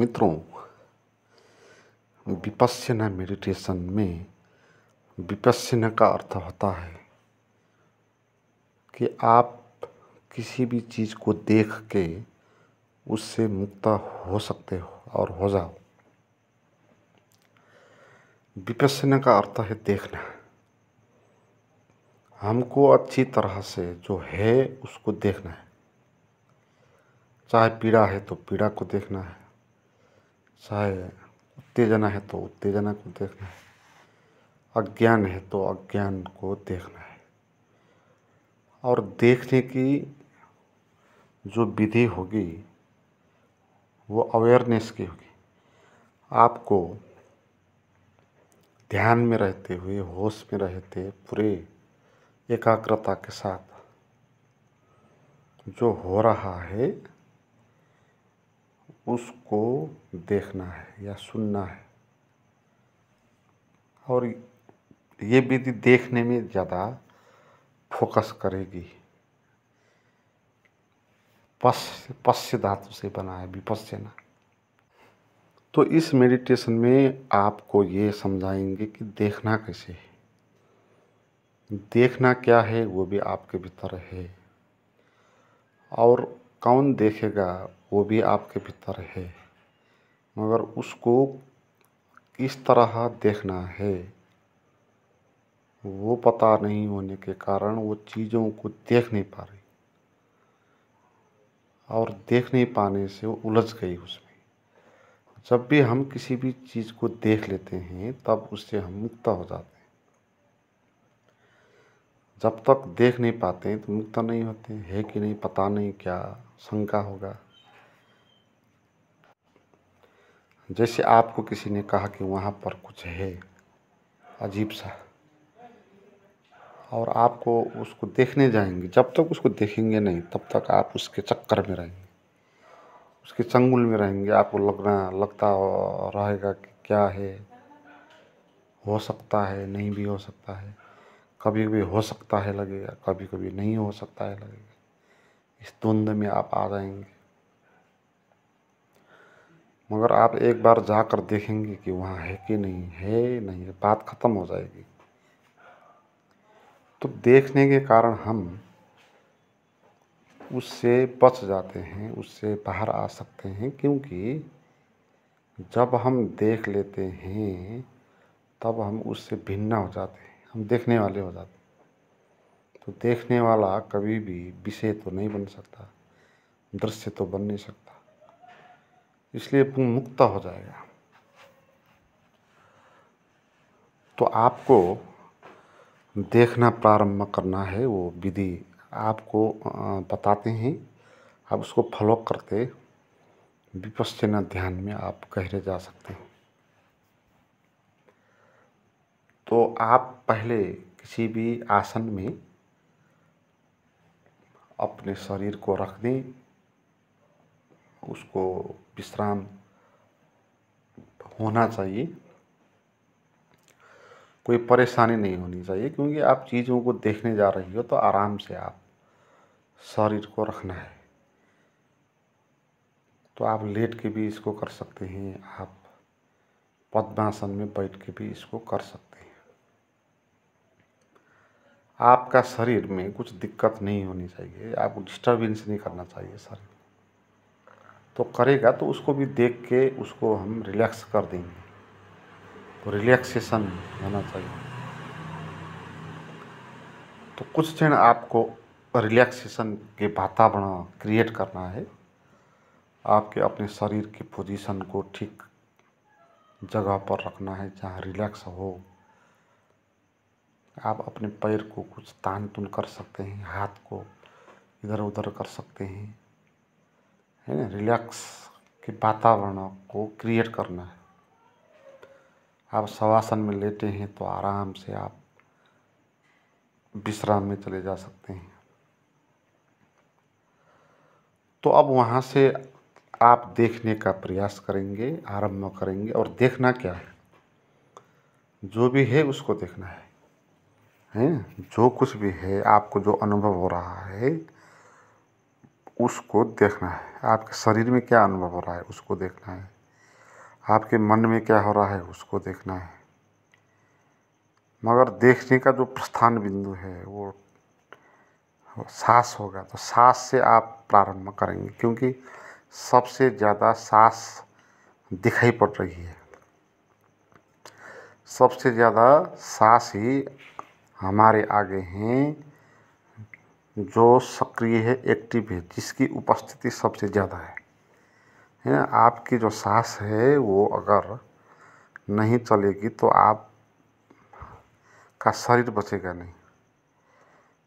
मित्रों विपस्यना मेडिटेशन में विपस्यना का अर्थ होता है कि आप किसी भी चीज़ को देख के उससे मुक्त हो सकते हो और हो जाओ विपस्यना का अर्थ है देखना हमको अच्छी तरह से जो है उसको देखना है चाहे पीड़ा है तो पीड़ा को देखना है सहाय उत्तेजना है तो उत्तेजना को देखना है अज्ञान है तो अज्ञान को देखना है और देखने की जो विधि होगी वो अवेयरनेस की होगी आपको ध्यान में रहते हुए होश में रहते पूरे एकाग्रता के साथ जो हो रहा है उसको देखना है या सुनना है और ये विधि देखने में ज़्यादा फोकस करेगी पश्य पश्य धातु से बना है विपश्यना तो इस मेडिटेशन में आपको ये समझाएंगे कि देखना कैसे है देखना क्या है वो भी आपके भीतर है और कौन देखेगा वो भी आपके भीतर है मगर उसको किस तरह देखना है वो पता नहीं होने के कारण वो चीज़ों को देख नहीं पा रही और देख नहीं पाने से वो उलझ गई उसमें जब भी हम किसी भी चीज़ को देख लेते हैं तब उससे हम मुक्त हो जाते हैं जब तक देख नहीं पाते हैं तो मुक्त नहीं होते हैं। है कि नहीं पता नहीं क्या शंका होगा जैसे आपको किसी ने कहा कि वहाँ पर कुछ है अजीब सा और आपको उसको देखने जाएंगे जब तक उसको देखेंगे नहीं तब तक आप उसके चक्कर में रहेंगे उसके चंगुल में रहेंगे आपको लगना लगता रहेगा कि क्या है हो सकता है नहीं भी हो सकता है कभी कभी हो सकता है लगेगा कभी कभी नहीं हो सकता है लगेगा इस द्वंद्व में आप आ जाएंगे मगर आप एक बार जाकर देखेंगे कि वहाँ है कि नहीं है नहीं है बात ख़त्म हो जाएगी तो देखने के कारण हम उससे बच जाते हैं उससे बाहर आ सकते हैं क्योंकि जब हम देख लेते हैं तब हम उससे भिन्न हो जाते हैं हम देखने वाले हो जाते हैं तो देखने वाला कभी भी विषय तो नहीं बन सकता दृश्य तो बन नहीं सकता इसलिए पुंग मुक्ता हो जाएगा तो आपको देखना प्रारंभ करना है वो विधि आपको बताते हैं आप उसको फॉलो करते विपश्चना ध्यान में आप गहरे जा सकते हैं तो आप पहले किसी भी आसन में अपने शरीर को रख दें उसको विश्राम होना चाहिए कोई परेशानी नहीं होनी चाहिए क्योंकि आप चीज़ों को देखने जा रही हो तो आराम से आप शरीर को रखना है तो आप लेट के भी इसको कर सकते हैं आप पद्मासन में बैठ के भी इसको कर सकते हैं आपका शरीर में कुछ दिक्कत नहीं होनी चाहिए आपको डिस्टर्बेंस नहीं करना चाहिए शरीर तो करेगा तो उसको भी देख के उसको हम रिलैक्स कर देंगे तो रिलैक्सेशन होना चाहिए तो कुछ क्षण आपको रिलैक्सेशन के वातावरण क्रिएट करना है आपके अपने शरीर की पोजीशन को ठीक जगह पर रखना है जहाँ रिलैक्स हो आप अपने पैर को कुछ तान तुन कर सकते हैं हाथ को इधर उधर कर सकते हैं है ना रिलैक्स के वातावरण को क्रिएट करना है आप शवासन में लेते हैं तो आराम से आप विश्राम में चले जा सकते हैं तो अब वहाँ से आप देखने का प्रयास करेंगे आरंभ करेंगे और देखना क्या है जो भी है उसको देखना है हैं जो कुछ भी है आपको जो अनुभव हो रहा है उसको देखना है आपके शरीर में क्या अनुभव हो रहा है उसको देखना है आपके मन में क्या हो रहा है उसको देखना है मगर देखने का जो प्रस्थान बिंदु है वो सांस होगा तो सांस से आप प्रारंभ करेंगे क्योंकि सबसे ज़्यादा सांस दिखाई पड़ रही है सबसे ज़्यादा सांस ही हमारे आगे हैं जो सक्रिय है एक्टिव है जिसकी उपस्थिति सबसे ज़्यादा है है ना आपकी जो सांस है वो अगर नहीं चलेगी तो आप का शरीर बचेगा नहीं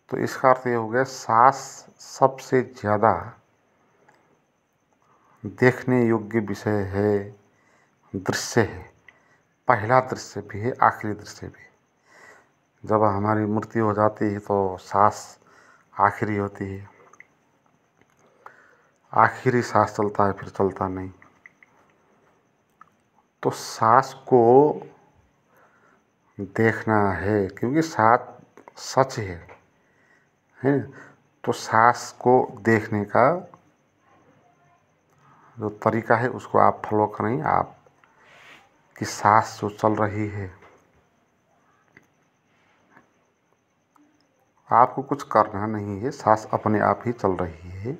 तो इसका अर्थ ये हो गया सांस सबसे ज़्यादा देखने योग्य विषय है दृश्य है पहला दृश्य भी है आखिरी दृश्य भी जब हमारी मृत्यु हो जाती है तो सांस आखिरी होती है आखिरी सांस चलता है फिर चलता नहीं तो सांस को देखना है क्योंकि सांस सच है है तो सांस को देखने का जो तरीका है उसको आप फॉलो करें आप कि सांस जो चल रही है आपको कुछ करना नहीं है सांस अपने आप ही चल रही है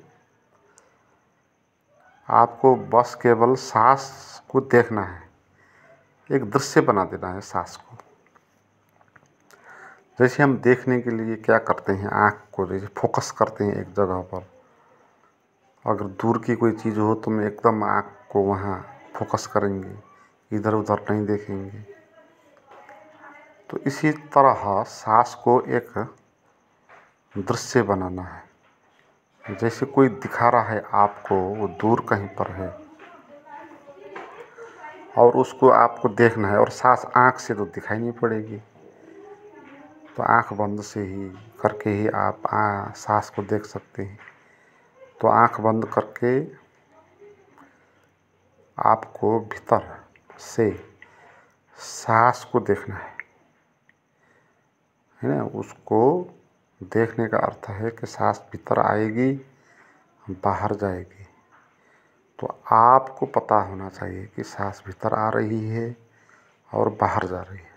आपको बस केवल सांस को देखना है एक दृश्य बना देना है सांस को जैसे हम देखने के लिए क्या करते हैं आँख को जैसे फोकस करते हैं एक जगह पर अगर दूर की कोई चीज़ हो तो मैं एकदम आँख को वहाँ फोकस करेंगे इधर उधर नहीं देखेंगे तो इसी तरह सांस को एक दृश्य बनाना है जैसे कोई दिखा रहा है आपको वो दूर कहीं पर है और उसको आपको देखना है और सांस आँख से तो दिखाई नहीं पड़ेगी तो आँख बंद से ही करके ही आप आ, सांस को देख सकते हैं तो आँख बंद करके आपको भीतर से सांस को देखना है है ना उसको देखने का अर्थ है कि सांस भीतर आएगी बाहर जाएगी तो आपको पता होना चाहिए कि सांस भीतर आ रही है और बाहर जा रही है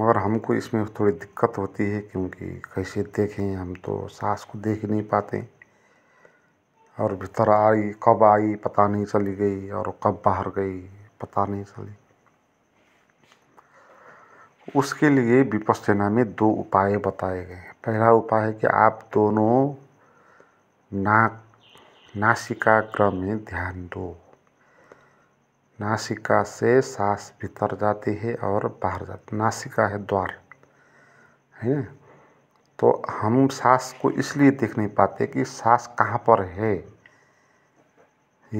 मगर हमको इसमें थोड़ी दिक्कत होती है क्योंकि कैसे देखें हम तो सांस को देख नहीं पाते और भीतर आई कब आई पता नहीं चली गई और कब बाहर गई पता नहीं चली उसके लिए विपक्ष सेना में दो उपाय बताए गए हैं पहला उपाय है कि आप दोनों नाक नासिका क्रम में ध्यान दो नासिका से सांस भीतर जाती है और बाहर जाती नासिका है द्वार है ना तो हम सांस को इसलिए देख नहीं पाते कि सांस कहाँ पर है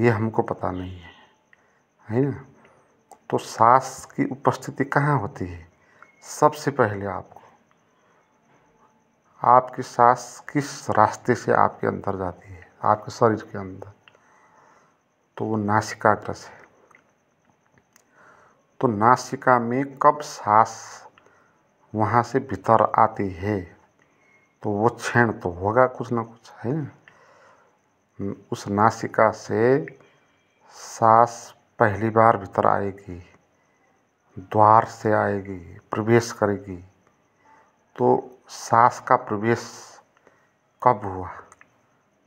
ये हमको पता नहीं है है ना तो सांस की उपस्थिति कहाँ होती है सबसे पहले आपको आपकी सांस किस रास्ते से आपके अंदर जाती है आपके शरीर के अंदर तो वो नासिकाग्र है तो नासिका में कब सांस वहाँ से भीतर आती है तो वो क्षण तो होगा कुछ ना कुछ है ना उस नासिका से सांस पहली बार भीतर आएगी द्वार से आएगी प्रवेश करेगी तो सास का प्रवेश कब हुआ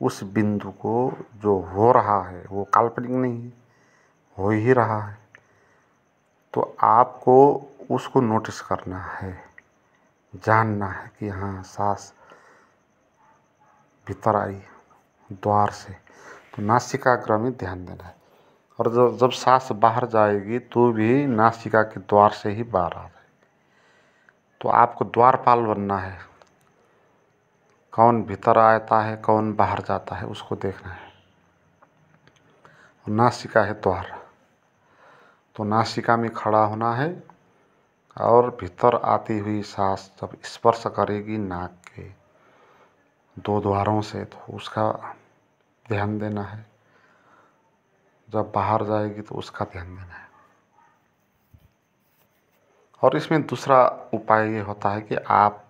उस बिंदु को जो हो रहा है वो काल्पनिक नहीं है हो ही रहा है तो आपको उसको नोटिस करना है जानना है कि हाँ सास भीतर आई द्वार से तो नासिकाग्रह में ध्यान देना है और जब जब सांस बाहर जाएगी तो भी नासिका के द्वार से ही बाहर आ जाएगी तो आपको द्वारपाल बनना है कौन भीतर आता है कौन बाहर जाता है उसको देखना है और नासिका है द्वार तो नासिका में खड़ा होना है और भीतर आती हुई सांस जब स्पर्श करेगी नाक के दो द्वारों से तो उसका ध्यान देना है जब बाहर जाएगी तो उसका ध्यान देना है और इसमें दूसरा उपाय ये होता है कि आप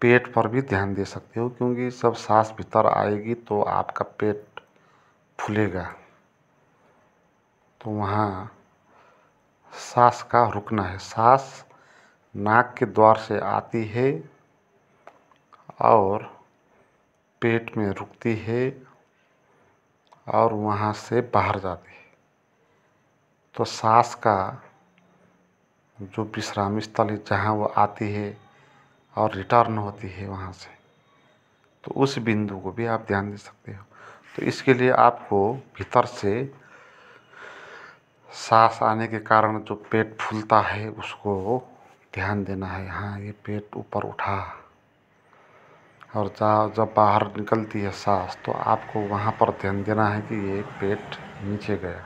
पेट पर भी ध्यान दे सकते हो क्योंकि सब सांस भीतर आएगी तो आपका पेट फूलेगा तो वहाँ सांस का रुकना है सांस नाक के द्वार से आती है और पेट में रुकती है और वहाँ से बाहर जाती है तो साँस का जो विश्राम स्थल है जहाँ वो आती है और रिटर्न होती है वहाँ से तो उस बिंदु को भी आप ध्यान दे सकते हो तो इसके लिए आपको भीतर से सांस आने के कारण जो पेट फूलता है उसको ध्यान देना है हाँ ये पेट ऊपर उठा और जहाँ जब बाहर निकलती है सांस तो आपको वहाँ पर ध्यान देना है कि ये पेट नीचे गया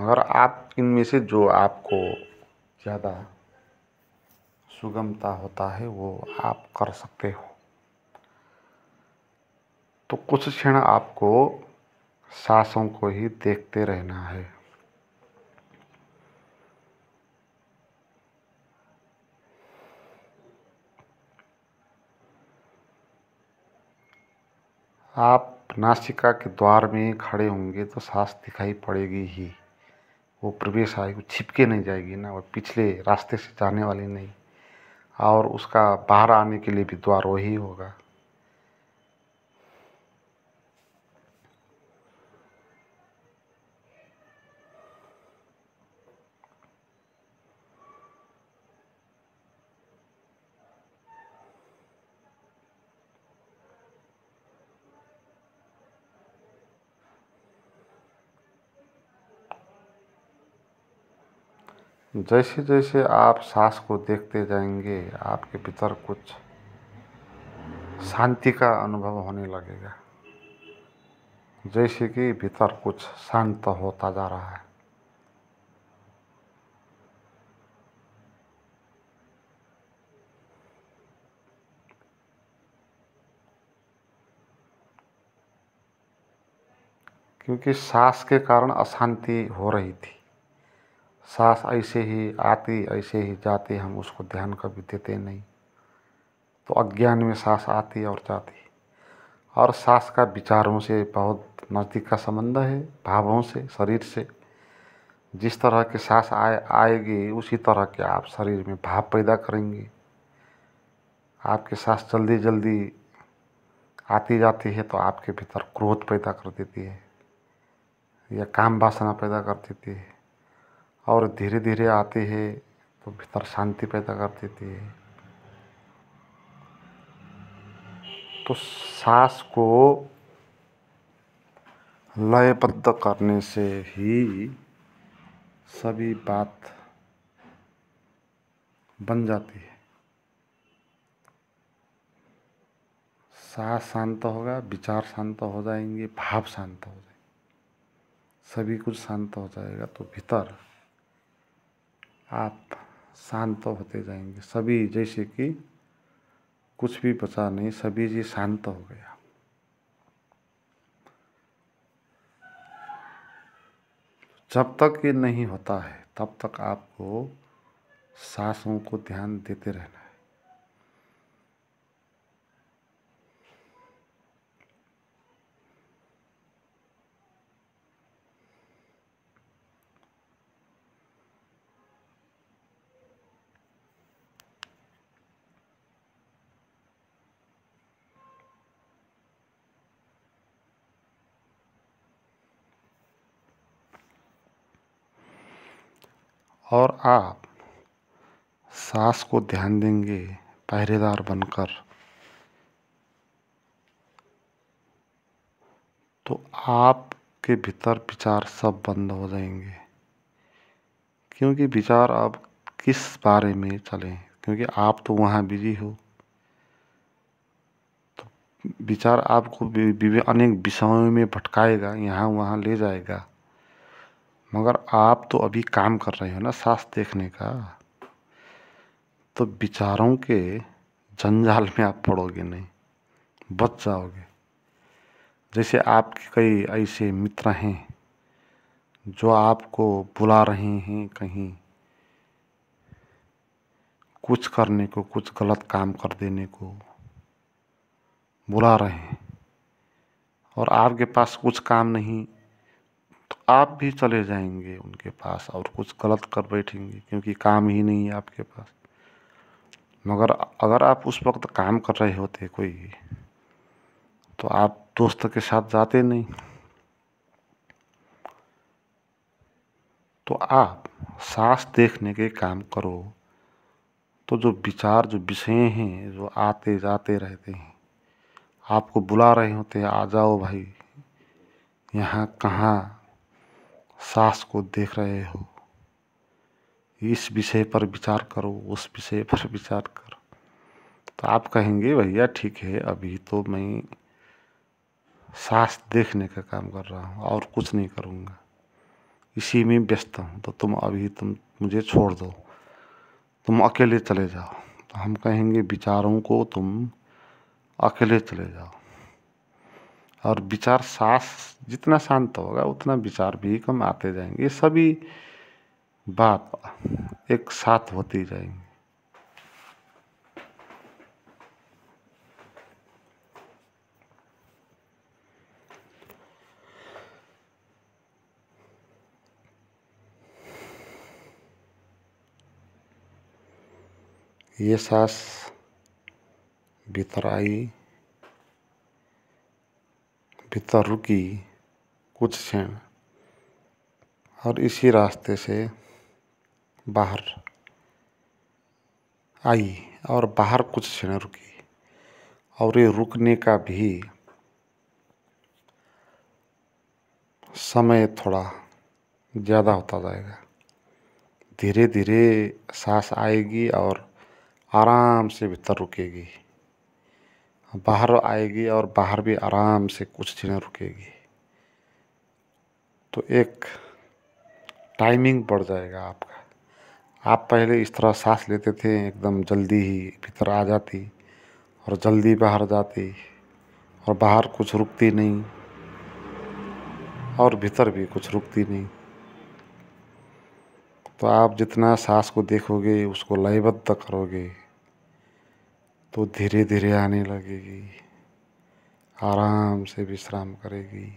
मगर आप इनमें से जो आपको ज़्यादा सुगमता होता है वो आप कर सकते हो तो कुछ क्षण आपको सांसों को ही देखते रहना है आप नासिका के द्वार में खड़े होंगे तो सांस दिखाई पड़ेगी ही वो प्रवेश आएगी छिपके नहीं जाएगी ना वो पिछले रास्ते से जाने वाली नहीं और उसका बाहर आने के लिए भी द्वार वही होगा जैसे जैसे आप सांस को देखते जाएंगे आपके भीतर कुछ शांति का अनुभव होने लगेगा जैसे कि भीतर कुछ शांत होता जा रहा है क्योंकि सांस के कारण अशांति हो रही थी सांस ऐसे ही आती ऐसे ही जाती हम उसको ध्यान कभी देते नहीं तो अज्ञान में सांस आती और जाती और सांस का विचारों से बहुत नज़दीक का संबंध है भावों से शरीर से जिस तरह की सांस आए आएगी उसी तरह के आप शरीर में भाव पैदा करेंगे आपकी सांस जल्दी जल्दी आती जाती है तो आपके भीतर क्रोध पैदा कर देती है या काम वासना पैदा कर देती है और धीरे धीरे आती है तो भीतर शांति पैदा कर देती है तो सांस को लयबद्ध करने से ही सभी बात बन जाती है सांस शांत होगा विचार शांत हो जाएंगे भाव शांत हो जाएंगे सभी कुछ शांत हो जाएगा तो भीतर आप शांत होते जाएंगे सभी जैसे कि कुछ भी पता नहीं सभी जी शांत हो गया जब तक ये नहीं होता है तब तक आपको सांसों को ध्यान देते रहना है और आप सास को ध्यान देंगे पहरेदार बनकर तो आपके भीतर विचार सब बंद हो जाएंगे क्योंकि विचार अब किस बारे में चलें क्योंकि आप तो वहाँ बिजी हो तो विचार आपको अनेक विषयों में भटकाएगा यहाँ वहाँ ले जाएगा मगर आप तो अभी काम कर रहे हो ना सास देखने का तो विचारों के जंजाल में आप पड़ोगे नहीं बच जाओगे जैसे आपके कई ऐसे मित्र हैं जो आपको बुला रहे हैं कहीं कुछ करने को कुछ गलत काम कर देने को बुला रहे हैं और आपके पास कुछ काम नहीं आप भी चले जाएंगे उनके पास और कुछ गलत कर बैठेंगे क्योंकि काम ही नहीं है आपके पास मगर अगर आप उस वक्त काम कर रहे होते कोई तो आप दोस्त के साथ जाते नहीं तो आप सांस देखने के काम करो तो जो विचार जो विषय हैं जो आते जाते रहते हैं आपको बुला रहे होते हैं आ जाओ भाई यहाँ कहाँ सास को देख रहे हो इस विषय पर विचार करो उस विषय पर विचार करो तो आप कहेंगे भैया ठीक है अभी तो मैं सास देखने का काम कर रहा हूँ और कुछ नहीं करूँगा इसी में व्यस्त हूँ तो तुम अभी तुम मुझे छोड़ दो तुम अकेले चले जाओ तो हम कहेंगे विचारों को तुम अकेले चले जाओ और विचार सास जितना शांत होगा उतना विचार भी कम आते जाएंगे ये सभी बात एक साथ होती जाएंगी ये सास भीतर आई भीतर रुकी कुछ क्षण और इसी रास्ते से बाहर आई और बाहर कुछ क्षण रुकी और ये रुकने का भी समय थोड़ा ज़्यादा होता जाएगा धीरे धीरे सांस आएगी और आराम से भीतर रुकेगी बाहर आएगी और बाहर भी आराम से कुछ दिन रुकेगी तो एक टाइमिंग बढ़ जाएगा आपका आप पहले इस तरह सांस लेते थे एकदम जल्दी ही भीतर आ जाती और जल्दी बाहर जाती और बाहर कुछ रुकती नहीं और भीतर भी कुछ रुकती नहीं तो आप जितना सांस को देखोगे उसको लयबद्ध करोगे तो धीरे धीरे आने लगेगी आराम से विश्राम करेगी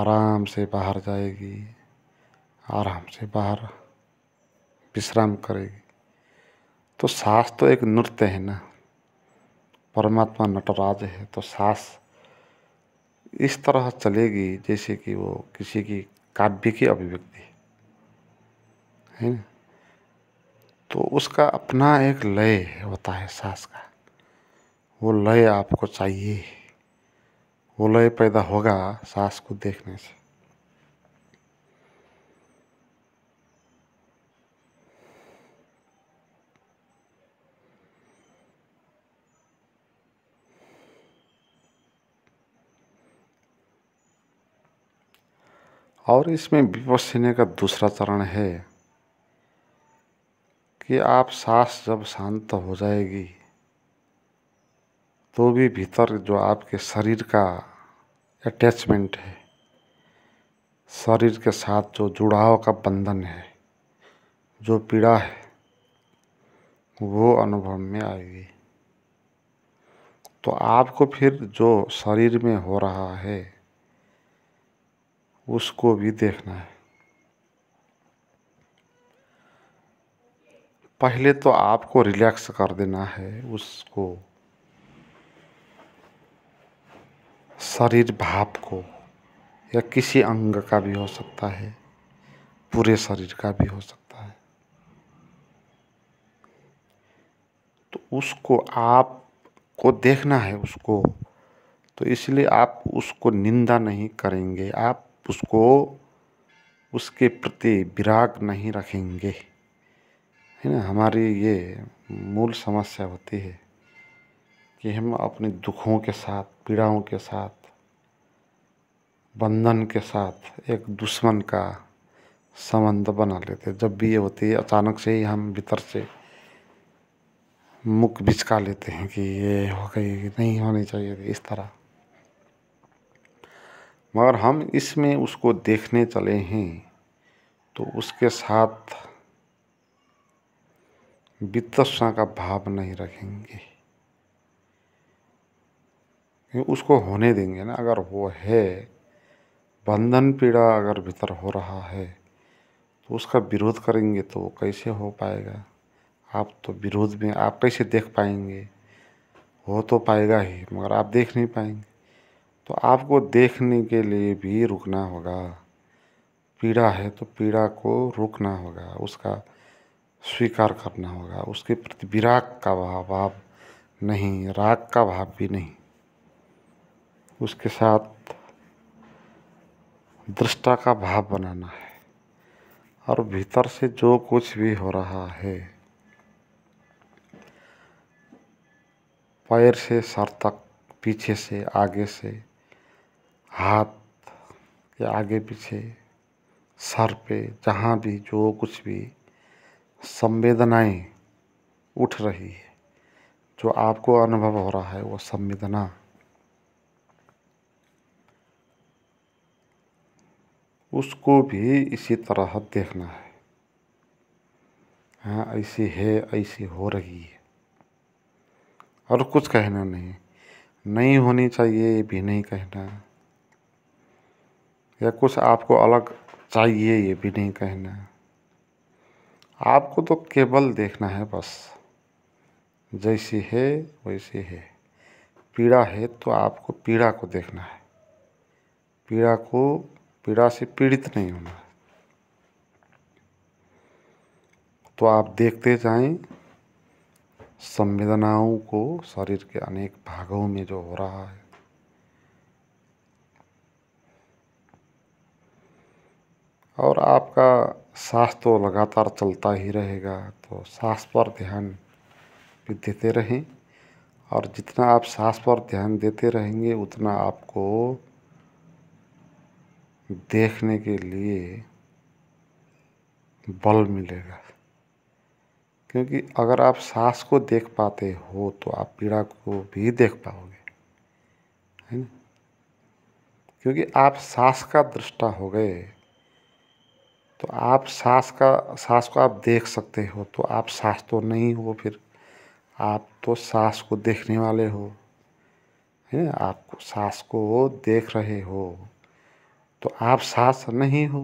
आराम से बाहर जाएगी आराम से बाहर विश्राम करेगी तो सांस तो एक नृत्य है ना परमात्मा नटराज है तो सांस इस तरह चलेगी जैसे कि वो किसी की काव्य की अभिव्यक्ति है ना तो उसका अपना एक लय होता है सांस का वो लय आपको चाहिए वो लय पैदा होगा सांस को देखने से और इसमें विपक्ष का दूसरा चरण है कि आप सांस जब शांत हो जाएगी तो भी भीतर जो आपके शरीर का अटैचमेंट है शरीर के साथ जो जुड़ाव का बंधन है जो पीड़ा है वो अनुभव में आएगी तो आपको फिर जो शरीर में हो रहा है उसको भी देखना है पहले तो आपको रिलैक्स कर देना है उसको शरीर भाप को या किसी अंग का भी हो सकता है पूरे शरीर का भी हो सकता है तो उसको आप को देखना है उसको तो इसलिए आप उसको निंदा नहीं करेंगे आप उसको उसके प्रति विराग नहीं रखेंगे है ना हमारी ये मूल समस्या होती है कि हम अपने दुखों के साथ पीड़ाओं के साथ बंधन के साथ एक दुश्मन का संबंध बना लेते जब भी ये होती है अचानक से ही हम भीतर से मुख बिचका लेते हैं कि ये हो गई नहीं होनी चाहिए इस तरह मगर हम इसमें उसको देखने चले हैं तो उसके साथ वितसा का भाव नहीं रखेंगे उसको होने देंगे ना अगर वो है बंधन पीड़ा अगर भीतर हो रहा है तो उसका विरोध करेंगे तो वो कैसे हो पाएगा आप तो विरोध में आप कैसे देख पाएंगे हो तो पाएगा ही मगर आप देख नहीं पाएंगे तो आपको देखने के लिए भी रुकना होगा पीड़ा है तो पीड़ा को रोकना होगा उसका स्वीकार करना होगा उसके प्रति विराग का भाव भाव नहीं राग का भाव भी नहीं उसके साथ दृष्टा का भाव बनाना है और भीतर से जो कुछ भी हो रहा है पैर से सर तक पीछे से आगे से हाथ या आगे पीछे सर पे जहाँ भी जो कुछ भी संवेदनाएं उठ रही है जो आपको अनुभव हो रहा है वो संवेदना उसको भी इसी तरह देखना है हाँ ऐसी है ऐसी हो रही है और कुछ कहना नहीं नहीं होनी चाहिए ये भी नहीं कहना या कुछ आपको अलग चाहिए ये भी नहीं कहना आपको तो केवल देखना है बस जैसी है वैसी है पीड़ा है तो आपको पीड़ा को देखना है पीड़ा को पीड़ा से पीड़ित नहीं होना तो आप देखते जाएं संवेदनाओं को शरीर के अनेक भागों में जो हो रहा है और आपका सांस तो लगातार चलता ही रहेगा तो सांस पर ध्यान भी देते रहें और जितना आप सांस पर ध्यान देते रहेंगे उतना आपको देखने के लिए बल मिलेगा क्योंकि अगर आप सांस को देख पाते हो तो आप पीड़ा को भी देख पाओगे है ना क्योंकि आप सांस का दृष्टा हो गए तो आप सास का सास को आप देख सकते हो तो आप सास तो नहीं हो फिर आप तो सास को देखने वाले हो है ना आप सास को देख रहे हो तो आप सास नहीं हो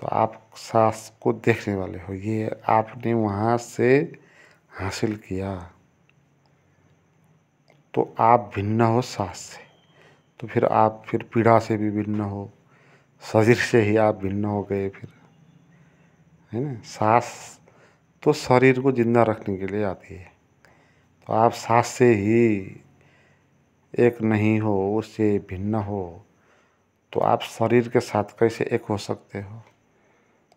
तो आप सास को देखने वाले हो ये आपने वहाँ से हासिल किया तो आप भिन्न हो सास से तो फिर आप फिर पीड़ा से भी भिन्न हो शरीर से ही आप भिन्न हो गए फिर है ना सांस तो शरीर को ज़िंदा रखने के लिए आती है तो आप सांस से ही एक नहीं हो उससे भिन्न हो तो आप शरीर के साथ कैसे एक हो सकते हो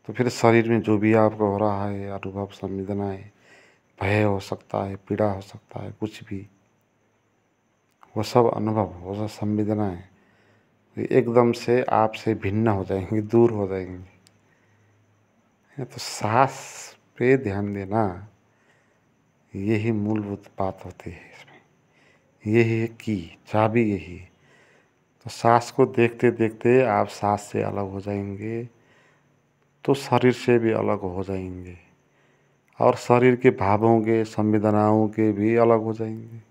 तो फिर शरीर में जो भी आपको हो रहा है अनुभव संवेदनाएँ भय हो सकता है पीड़ा हो सकता है कुछ भी वो सब अनुभव वो सब संवेदनाएँ एकदम से आपसे भिन्न हो जाएंगे दूर हो जाएंगे तो सांस पे ध्यान देना यही मूलभूत बात होती है इसमें यही है की चाबी यही तो सांस को देखते देखते आप सांस से अलग हो जाएंगे तो शरीर से भी अलग हो जाएंगे और शरीर के भावों के संवेदनाओं के भी अलग हो जाएंगे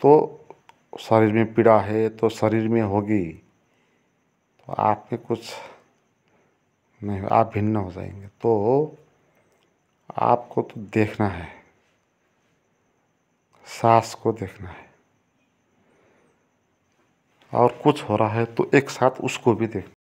तो शरीर में पीड़ा है तो शरीर में होगी तो आप में कुछ नहीं आप भिन्न हो जाएंगे तो आपको तो देखना है सांस को देखना है और कुछ हो रहा है तो एक साथ उसको भी देखना